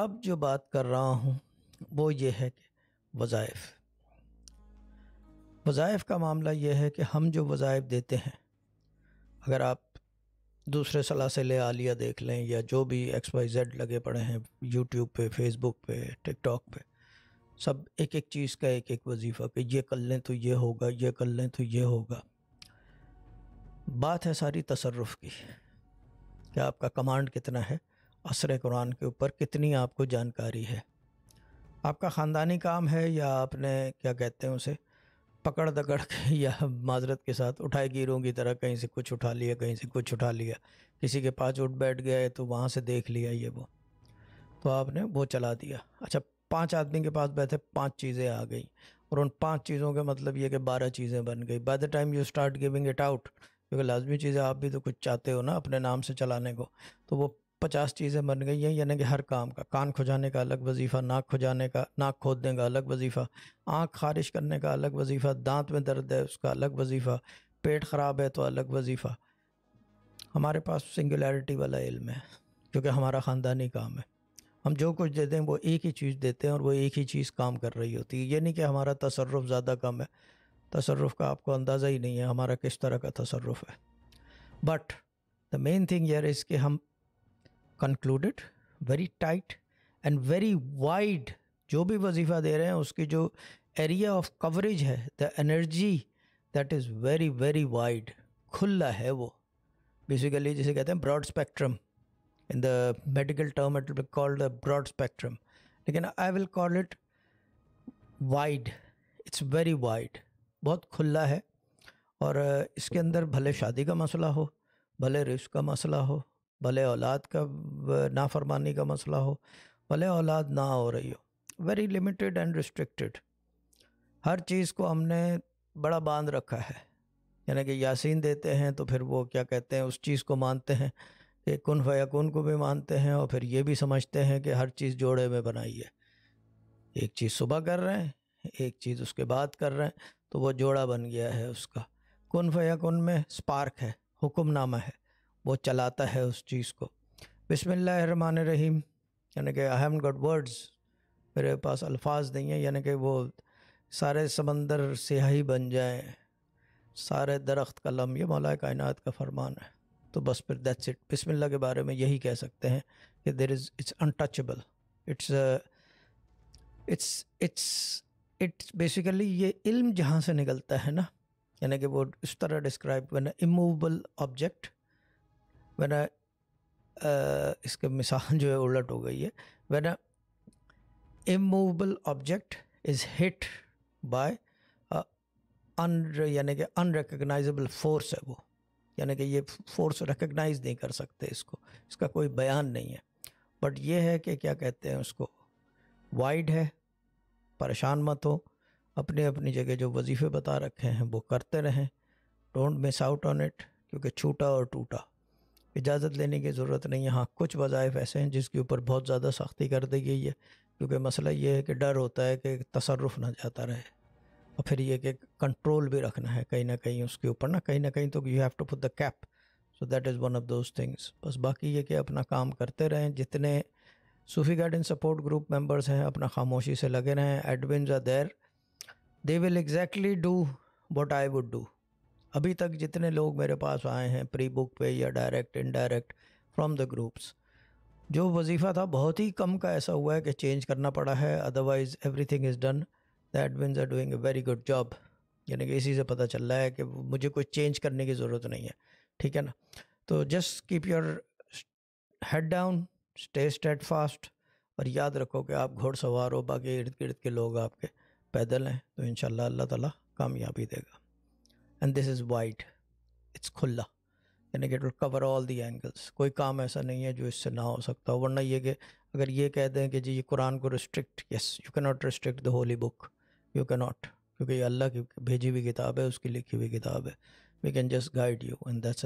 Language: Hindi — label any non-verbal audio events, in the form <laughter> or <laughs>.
अब जो बात कर रहा हूँ वो ये है कि वज़ाइफ वज़ाइफ का मामला ये है कि हम जो वज़ाइफ देते हैं अगर आप दूसरे सलाह से ले आलिया देख लें या जो भी एक्स वाई जेड लगे पड़े हैं यूट्यूब पे फेसबुक पे टिकटॉक पे सब एक एक चीज़ का एक एक वजीफ़ा कि ये कर लें तो ये होगा ये कर लें तो ये होगा बात है सारी तसरफ की कि आपका कमांड कितना है असर कुरान के ऊपर कितनी आपको जानकारी है आपका ख़ानदानी काम है या आपने क्या कहते हैं उसे पकड़ दकड़ के <laughs> या माजरत के साथ उठाए गिरों की तरह कहीं से कुछ उठा लिया कहीं से कुछ उठा लिया किसी के पास उठ बैठ गया है तो वहाँ से देख लिया ये वो तो आपने वो चला दिया अच्छा पांच आदमी के पास बैठे पांच चीज़ें आ गई और उन पांच चीज़ों के मतलब ये कि बारह चीज़ें बन गई by the time you start giving it out क्योंकि लाजमी चीज़ें आप भी तो कुछ चाहते हो ना अपने नाम से चलाने को तो वो पचास चीज़ें बन गई हैं यानी कि हर काम का कान खुजाने का अलग वजीफ़ा नाक खुजाने का नाक खोदने का अलग वजीफ़ा आँख खारिश करने का अलग वजीफ़ा दांत में दर्द है उसका अलग वजीफ़ा पेट ख़राब है तो अलग वजीफ़ा हमारे पास सिंगुलैरिटी वाला इल्म है क्योंकि हमारा ख़ानदानी काम है हम जो कुछ देते हैं वो एक ही चीज़ देते हैं और वो एक ही चीज़ काम कर रही होती है ये नहीं कि हमारा तसरफ़ ज़्यादा कम है तसरफ़ का आपको अंदाज़ा ही नहीं है हमारा किस तरह का तसरफ़ है बट द मेन थिंग यार इसके हम concluded very tight and very wide जो भी वजीफ़ा दे रहे हैं उसकी जो एरिया ऑफ कवरेज है the energy that is very very wide खुला है वो बेसिकली जिसे कहते हैं broad spectrum in the medical term it be called the broad spectrum लेकिन I will call it wide it's very wide बहुत खुला है और इसके अंदर भले शादी का मसला हो भले रिस्क का मसला हो भले औलाद का नाफरमानी का मसला हो भले औलाद ना हो रही हो वेरी लिमिटेड एंड रिस्ट्रिक्टेड हर चीज़ को हमने बड़ा बांध रखा है यानी कि यासीन देते हैं तो फिर वो क्या कहते हैं उस चीज़ को मानते हैं कि कन फ़याकुन को भी मानते हैं और फिर ये भी समझते हैं कि हर चीज़ जोड़े में बनाई है एक चीज़ सुबह कर रहे हैं एक चीज़ उसके बाद कर रहे हैं तो वो जोड़ा बन गया है उसका कन फ़याकुन में स्पार्क है हुक्मनामा है वो चलाता है उस चीज़ को बिसमान रहीम यानी कि आई हैव गॉट वर्ड्स मेरे पास अल्फाज नहीं हैं यानी कि वो सारे समंदर स्याही बन जाए सारे दरख्त कलम ये मौला कायनात का फरमान है तो बस फिर दैट्स इट बिसमिल्ला के बारे में यही कह सकते हैं कि there is it's untouchable it's it's it's it's basically ये इल्म जहाँ से निकलता है ना यानी कि वो इस तरह डिस्क्राइब करना इमूवेबल ऑब्जेक्ट मैंने इसके मिसाल जो है उलट हो गई है a immovable object is hit by an यानी कि अनरिकग्नाइजेबल फोर्स है वो यानी कि ये फोर्स रिकग्नाइज नहीं कर सकते इसको इसका कोई बयान नहीं है बट ये है कि क्या कहते हैं उसको वाइड है परेशान मत हो अपने अपनी जगह जो वजीफ़े बता रखे हैं वो करते रहें don't miss out on it क्योंकि छूटा और टूटा इजाज़त लेने की ज़रूरत नहीं है हाँ कुछ वज़ाइफ ऐसे हैं जिसके ऊपर बहुत ज़्यादा सख्ती कर दी गई है क्योंकि मसला ये है कि डर होता है कि तसरफ ना जाता रहे और फिर ये कि कंट्रोल भी रखना है कहीं ना कहीं उसके ऊपर ना कहीं ना कहीं तो you have to put the cap so that is one of those things बस बाकी ये कि अपना काम करते रहें जितने Sufi garden support group members हैं अपना खामोशी से लगे रहें Edwin are there they will exactly do what I would do अभी तक जितने लोग मेरे पास आए हैं प्री बुक पे या direct indirect from the groups जो वजीफ़ा था बहुत ही कम का ऐसा हुआ है कि चेंज करना पड़ा है otherwise every thing is done the admin are doing a very good job यानी कि इसी से पता चल रहा है कि मुझे कुछ चेंज करने की ज़रूरत नहीं है ठीक है ना तो just keep your head down stay steadfast और याद रखो कि आप घोड़ सवार हो बाकी इर्द गिर्द के लोग आपके पैदल हैं तो इन अल्लाह ताला कामयाबी देगा and this is wide it's खुला यानी कि it cover all the angles कोई काम ऐसा नहीं है जो इससे ना हो सकता वरना ये कि अगर ये कह दें कि जी ये कुरान को restrict yes you can not restrict the holy book you can not क्योंकि ये अल्लाह की भेजी हुई किताब है उसकी लिखी हुई किताब है we can just guide you and that's